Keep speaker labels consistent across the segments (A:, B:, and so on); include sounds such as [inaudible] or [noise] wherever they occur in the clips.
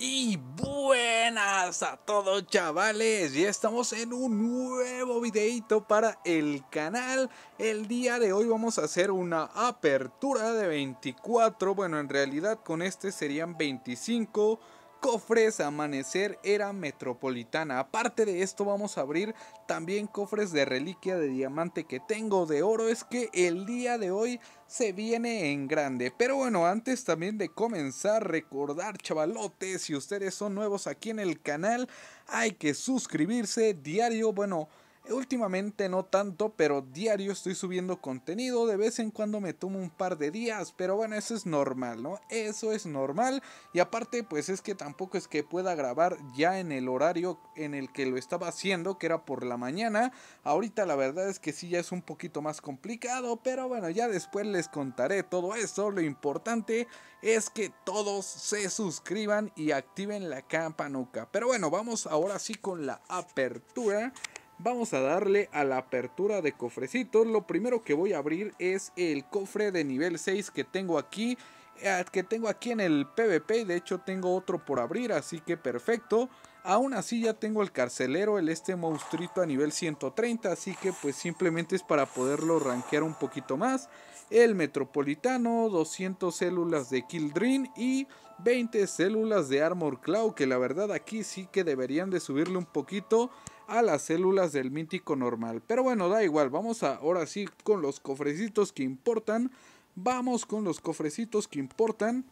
A: Y buenas a todos chavales, ya estamos en un nuevo videito para el canal El día de hoy vamos a hacer una apertura de 24, bueno en realidad con este serían 25 cofres amanecer era metropolitana. Aparte de esto vamos a abrir también cofres de reliquia de diamante que tengo de oro. Es que el día de hoy se viene en grande. Pero bueno, antes también de comenzar, recordar chavalotes, si ustedes son nuevos aquí en el canal, hay que suscribirse diario. Bueno Últimamente no tanto, pero diario estoy subiendo contenido. De vez en cuando me tomo un par de días, pero bueno, eso es normal, ¿no? Eso es normal. Y aparte, pues es que tampoco es que pueda grabar ya en el horario en el que lo estaba haciendo, que era por la mañana. Ahorita la verdad es que sí ya es un poquito más complicado, pero bueno, ya después les contaré todo eso. Lo importante es que todos se suscriban y activen la campanuca. Pero bueno, vamos ahora sí con la apertura. Vamos a darle a la apertura de cofrecitos. Lo primero que voy a abrir es el cofre de nivel 6 que tengo aquí. Eh, que tengo aquí en el PvP. De hecho tengo otro por abrir. Así que perfecto. Aún así ya tengo el carcelero, el este monstruito a nivel 130, así que pues simplemente es para poderlo rankear un poquito más. El metropolitano, 200 células de dream y 20 células de Armor Claw, que la verdad aquí sí que deberían de subirle un poquito a las células del mítico normal. Pero bueno, da igual, vamos ahora sí con los cofrecitos que importan. Vamos con los cofrecitos que importan.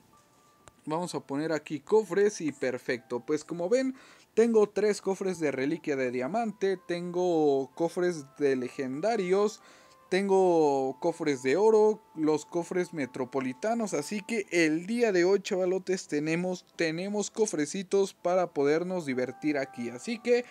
A: Vamos a poner aquí cofres y perfecto. Pues como ven, tengo tres cofres de reliquia de diamante, tengo cofres de legendarios, tengo cofres de oro, los cofres metropolitanos, así que el día de hoy, chavalotes, tenemos, tenemos cofrecitos para podernos divertir aquí. Así que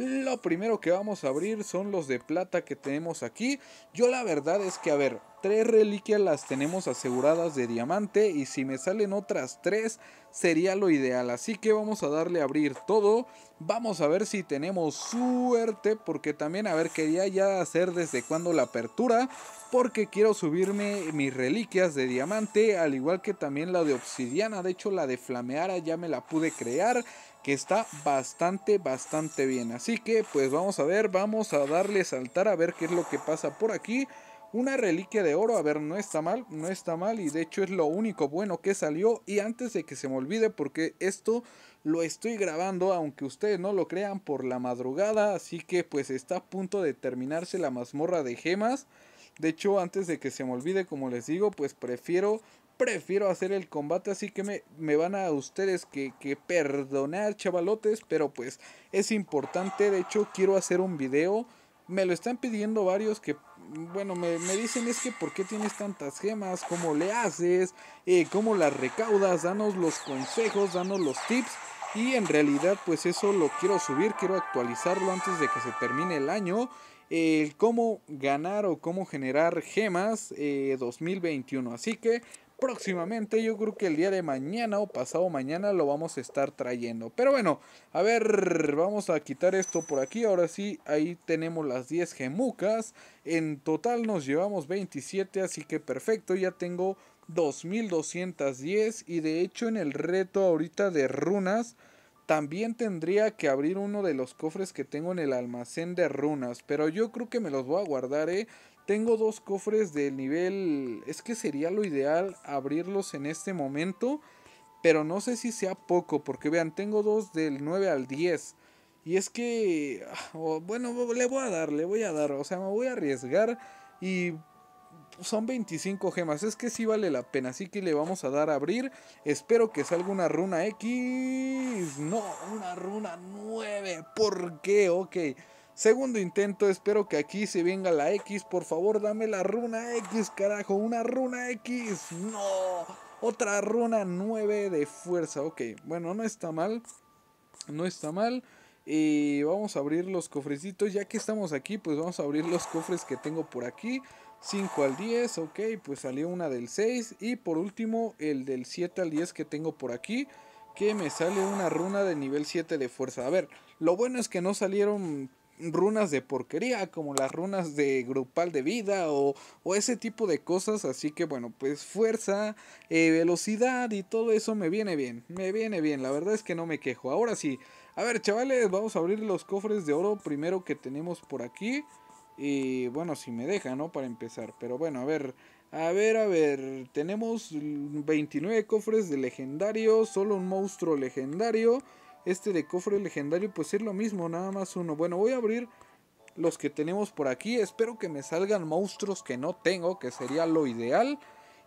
A: lo primero que vamos a abrir son los de plata que tenemos aquí. Yo la verdad es que, a ver, tres reliquias las tenemos aseguradas de diamante y si me salen otras tres sería lo ideal. Así que vamos a darle a abrir todo. Vamos a ver si tenemos suerte porque también, a ver, quería ya hacer desde cuando la apertura porque quiero subirme mis reliquias de diamante al igual que también la de obsidiana. De hecho, la de flameara ya me la pude crear que está bastante, bastante bien. Así que pues vamos a ver, vamos a darle saltar a ver qué es lo que pasa por aquí. Una reliquia de oro, a ver, no está mal, no está mal y de hecho es lo único bueno que salió. Y antes de que se me olvide, porque esto lo estoy grabando, aunque ustedes no lo crean, por la madrugada. Así que pues está a punto de terminarse la mazmorra de gemas. De hecho, antes de que se me olvide, como les digo, pues prefiero prefiero hacer el combate, así que me, me van a ustedes que, que, perdonar, chavalotes, pero pues es importante, de hecho quiero hacer un video, me lo están pidiendo varios que, bueno, me, dicen es que por qué tienes tantas gemas, cómo le haces, eh, cómo las recaudas, danos los consejos, danos los tips. Y en realidad pues eso lo quiero subir, quiero actualizarlo antes de que se termine el año el cómo ganar o cómo generar gemas 2021. Eh, así que próximamente. Yo creo que el día de mañana o pasado mañana lo vamos a estar trayendo. Pero bueno, a ver, vamos a quitar esto por aquí. Ahora sí, ahí tenemos las 10 gemucas. En total nos llevamos 27, así que perfecto, ya tengo 2210. Y de hecho en el reto ahorita de runas... También tendría que abrir uno de los cofres que tengo en el almacén de runas. Pero yo creo que me los voy a guardar, ¿eh? Tengo dos cofres del nivel... Es que sería lo ideal abrirlos en este momento. Pero no sé si sea poco. Porque vean, tengo dos del 9 al 10. Y es que... Ah, bueno, le voy a dar, le voy a dar. O sea, me voy a arriesgar. Y son 25 gemas. Es que sí vale la pena. Así que le vamos a dar a abrir. Espero que salga una runa X. No, una runa 9. ¿Por qué? Ok. Segundo intento, espero que aquí se venga la X. Por favor, dame la runa X, carajo. Una runa X. No. Otra runa 9 de fuerza. Ok, bueno, no está mal. No está mal. Y vamos a abrir los cofrecitos. Ya que estamos aquí, pues vamos a abrir los cofres que tengo por aquí. 5 al 10, ok, pues salió una del 6. Y por último, el del 7 al 10 que tengo por aquí. Que me sale una runa de nivel 7 de fuerza. A ver, lo bueno es que no salieron runas de porquería, como las runas de grupal de vida o, o ese tipo de cosas. Así que bueno, pues fuerza, eh, velocidad y todo eso me viene bien, me viene bien. La verdad es que no me quejo. Ahora sí, a ver chavales, vamos a abrir los cofres de oro primero que tenemos por aquí. Y bueno, si me deja, ¿no? Para empezar. Pero bueno, a ver. A ver, a ver. Tenemos 29 cofres de legendario. Solo un monstruo legendario este de cofre legendario pues es lo mismo, nada más uno. Bueno, voy a abrir los que tenemos por aquí. Espero que me salgan monstruos que no tengo, que sería lo ideal.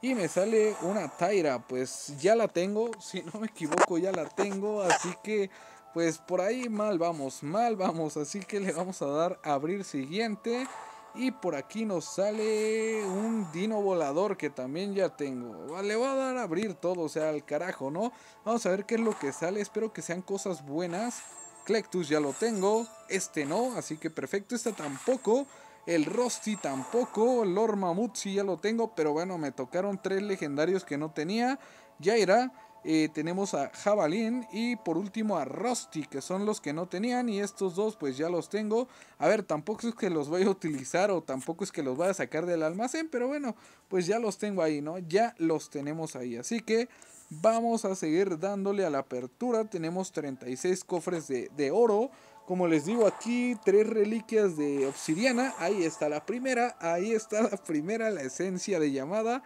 A: Y me sale una Tyra, pues ya la tengo, [laughs] si no me equivoco ya la tengo, así que pues por ahí mal vamos, mal vamos, así que le vamos a dar abrir siguiente. Y por aquí nos sale un dino volador que también ya tengo. Le va a dar a abrir todo, o sea, al carajo, ¿no? Vamos a ver qué es lo que sale. Espero que sean cosas buenas. Clectus ya lo tengo. Este no, así que perfecto. está tampoco. El Rosti tampoco. Lord Mamut ya lo tengo. Pero bueno, me tocaron tres legendarios que no tenía. Ya era. Eh, tenemos a Jabalín y por último a Rusty, que son los que no tenían y estos dos pues ya los tengo. A ver, tampoco es que los voy a utilizar o tampoco es que los vaya a sacar del almacén, pero bueno, pues ya los tengo ahí, ¿no? Ya los tenemos ahí, así que vamos a seguir dándole a la apertura. Tenemos 36 cofres de, de oro. Como les digo aquí, tres reliquias de obsidiana. Ahí está la primera, ahí está la primera, la esencia de llamada.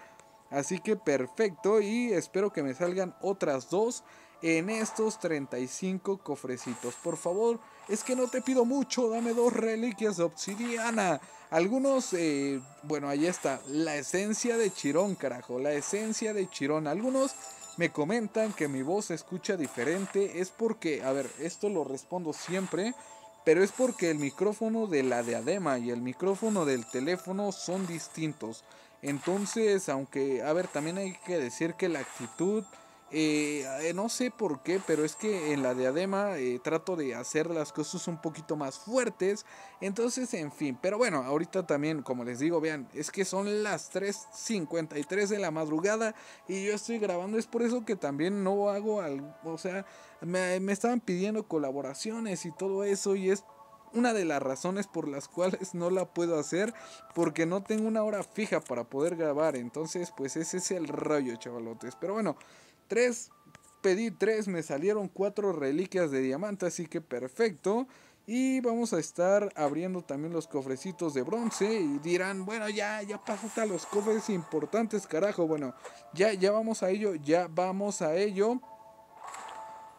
A: Así que perfecto y espero que me salgan otras dos en estos 35 cofrecitos. Por favor, es que no te pido mucho, dame dos reliquias de obsidiana. Algunos, eh, bueno, ahí está, la esencia de Chirón, carajo, la esencia de Chirón. Algunos me comentan que mi voz se escucha diferente, es porque, a ver, esto lo respondo siempre. Pero es porque el micrófono de la diadema y el micrófono del teléfono son distintos. Entonces, aunque, a ver, también hay que decir que la actitud, eh, eh, no sé por qué, pero es que en la diadema eh, trato de hacer las cosas un poquito más fuertes. Entonces, en fin, pero bueno, ahorita también, como les digo, vean, es que son las 3.53 de la madrugada y yo estoy grabando. Es por eso que también no hago algo, o sea, me, me estaban pidiendo colaboraciones y todo eso y es una de las razones por las [laughs] cuales no la puedo hacer porque no tengo una hora fija para poder grabar. Entonces, pues ese es el rollo, chavalotes. Pero bueno, tres, pedí tres, me salieron cuatro reliquias de diamante, así que perfecto. Y vamos a estar abriendo también los cofrecitos de bronce. Y dirán, bueno, ya, ya pasan los cofres importantes, carajo. Bueno, ya, ya vamos a ello, ya vamos a ello.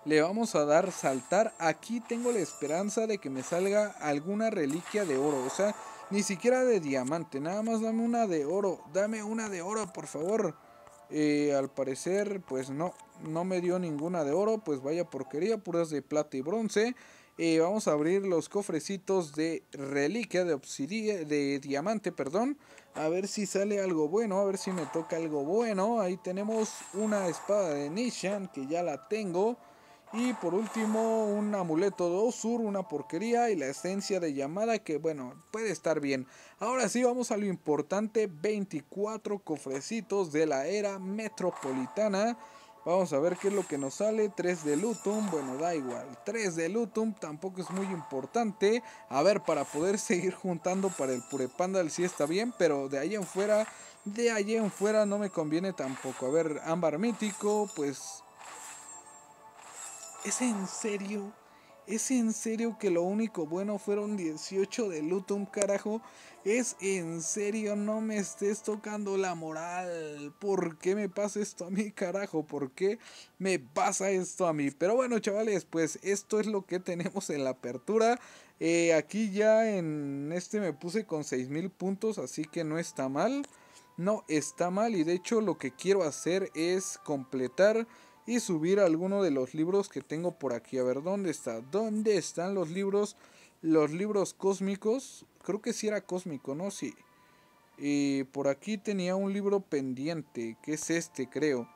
A: Le vamos a dar saltar. Aquí tengo la esperanza de que me salga alguna reliquia de oro. O sea, ni siquiera de diamante. Nada más dame una de oro. Dame una de oro, por favor. Eh, al parecer, pues no. No me dio ninguna de oro. Pues vaya porquería. Puras de plata y bronce. Eh, vamos a abrir los cofrecitos de reliquia, de obsidia, de diamante, perdón. A ver si sale algo bueno, a ver si me toca algo bueno. Ahí tenemos una espada de Nishan que ya la tengo. Y por último, un amuleto de Osur, una porquería y la esencia de llamada que, bueno, puede estar bien. Ahora sí, vamos a lo importante, 24 cofrecitos de la era metropolitana. Vamos a ver qué es lo que nos sale. 3 de Lutum, bueno, da igual. 3 de Lutum tampoco es muy importante. A ver, para poder [laughs] seguir juntando para el Purepandal sí está bien, pero de ahí en fuera, de ahí en fuera no me conviene tampoco. A ver, Ámbar Mítico, pues ¿Es en serio? ¿Es en serio que lo único bueno fueron 18 de Lutum, carajo? ¿Es en serio? No me estés tocando la moral. ¿Por qué me pasa esto a mí, carajo? ¿Por qué me pasa esto a mí? Pero bueno, chavales, pues esto es lo que tenemos en la apertura. Eh, aquí ya en este me puse con 6.000 puntos, así que no está mal. No está mal y de hecho lo que quiero hacer es completar y subir alguno de los libros que tengo por aquí. A ver, ¿dónde está? ¿Dónde están los libros? Los libros cósmicos. Creo que sí era cósmico, ¿no? Sí. Y por aquí tenía un libro pendiente, que es este, creo.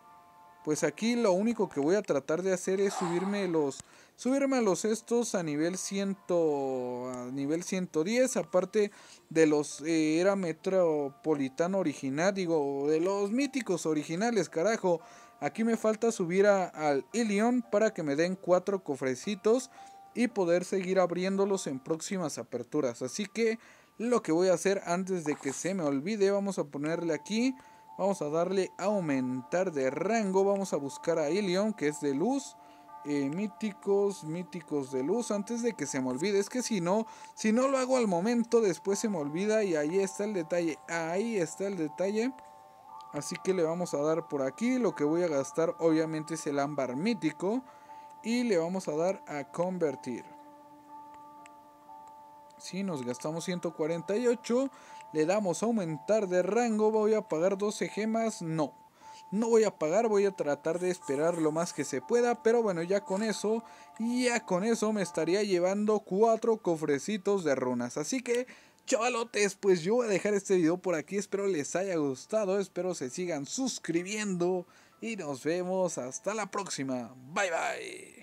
A: Pues aquí lo único que voy a tratar de hacer es subirme los subirme a los estos a nivel 100 a nivel 110, aparte de los eh, era metropolitano original, digo, de los míticos originales, carajo. Aquí me falta subir al Ilion para que me den cuatro cofrecitos y poder seguir abriéndolos en próximas aperturas. Así que lo que voy a hacer antes de que se me olvide, vamos a ponerle aquí, vamos a darle aumentar de rango, vamos a buscar a Ilion que es de luz. Eh, míticos, míticos de luz antes de que se me olvide. Es que si no, si no lo hago al momento, después se me olvida y ahí está el detalle. Ahí está el detalle. Así que le vamos a dar por aquí. Lo que voy a gastar obviamente es el ámbar mítico. Y le vamos a dar a convertir. Si nos gastamos 148. Le damos a aumentar de rango. Voy a pagar 12 gemas. No. No voy a pagar, voy a tratar de esperar lo más que se pueda, pero bueno, ya con eso, ya con eso me estaría llevando cuatro cofrecitos de runas. Así que Chavalotes, pues yo voy a dejar este video por aquí. Espero les haya gustado. Espero se sigan suscribiendo. Y nos vemos hasta la próxima. Bye bye.